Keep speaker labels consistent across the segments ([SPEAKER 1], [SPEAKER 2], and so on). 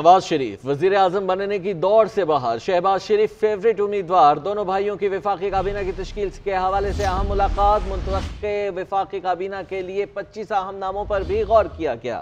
[SPEAKER 1] नवाज शरीफ वजीर आजम बनने की दौड़ से बाहर शहबाज शरीफ फेवरेट उम्मीदवार दोनों भाइयों की विफाकी काबीना की तश्कील के हवाले से अहम मुलाकात मुंतक विफाकी काबीना के लिए पच्चीस अहम नामों पर भी गौर किया गया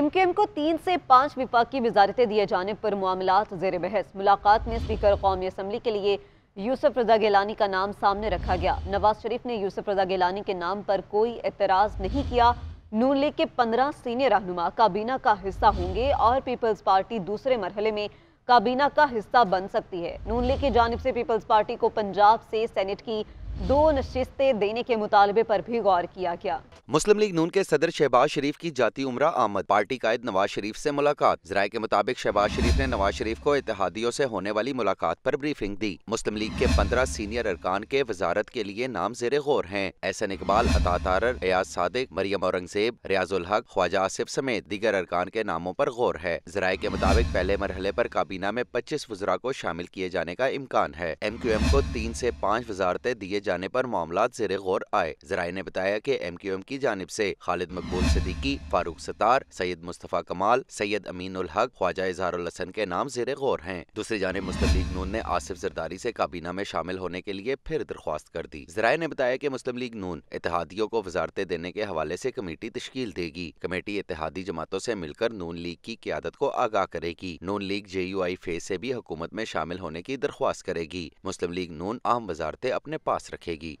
[SPEAKER 2] एम के एम को तीन से पाँच विफाकी वजारतें दिए जाने पर मामला जेर बहस मुलाकात में स्पीकर कौमी असम्बली के लिए यूसुफ रजा गिलानी का नाम सामने रखा गया नवाज शरीफ ने यूसुफ रजा गिलानी के नाम पर कोई एतराज़ नहीं किया नून लीग के पंद्रह सीनियर रहनुमा काबीना का हिस्सा होंगे और पीपल्स पार्टी दूसरे मरहले में काबीना का हिस्सा बन सकती है नून लीग की जानब से पीपल्स पार्टी को पंजाब से सेनेट की दो नशिस्तें देने के मुतालबे पर भी गौर किया गया
[SPEAKER 3] मुस्लिम लीग नून के सदर शहबाज शरीफ की जाती उम्र आमद पार्टी कायद नवाज शरीफ से मुलाकात जराये के मुताबिक शहबाज शरीफ ने नवाज शरीफ को इतिहादियों से होने वाली मुलाकात पर ब्रीफिंग दी मुस्लिम लीग के पंद्रह सीनियर अरकान के वजारत के लिए नाम जेरे गौर हैं एहसन इकबाल अता तारर एयाज सादिक मरियम औरंगजेब रियाजुल हक ख्वाजा आसिफ समेत दीगर अरकान के नामों पर गौर है जराये के मुताबिक पहले मरहले पर काबीना में पच्चीस वजरा को शामिल किए जाने का इम्कान है एम क्यू एम को तीन ऐसी पाँच वजारतें दिए जाने पर मामला जेर गौर आए जराये ने बताया की एम क्यू एम की जानब ऐसी खालिद मकबूल सदीकी फारूक सतार सैयद मुस्तफ़ा कमाल सैयद अमीन उल हक ख्वाजा इजहारुल हसन के नाम जेर गौर है दूसरी जानब मुस्लिम लीग नून ने आसिफ जरदारी ऐसी काबीना में शामिल होने के लिए फिर दरख्वास्त कर दी जराये ने बताया की मुस्लिम लीग नून इतिहादियों को वजारते देने के हवाले ऐसी कमेटी तश्ल देगी कमेटी इतिहादी जमातों ऐसी मिलकर नून लीग की क्यादत को आगाह करेगी Noon league J U I फेज ऐसी भी हुकूमत में शामिल होने की दरख्वास्त करेगी मुस्लिम लीग नून आम वजारते अपने पास रखेगी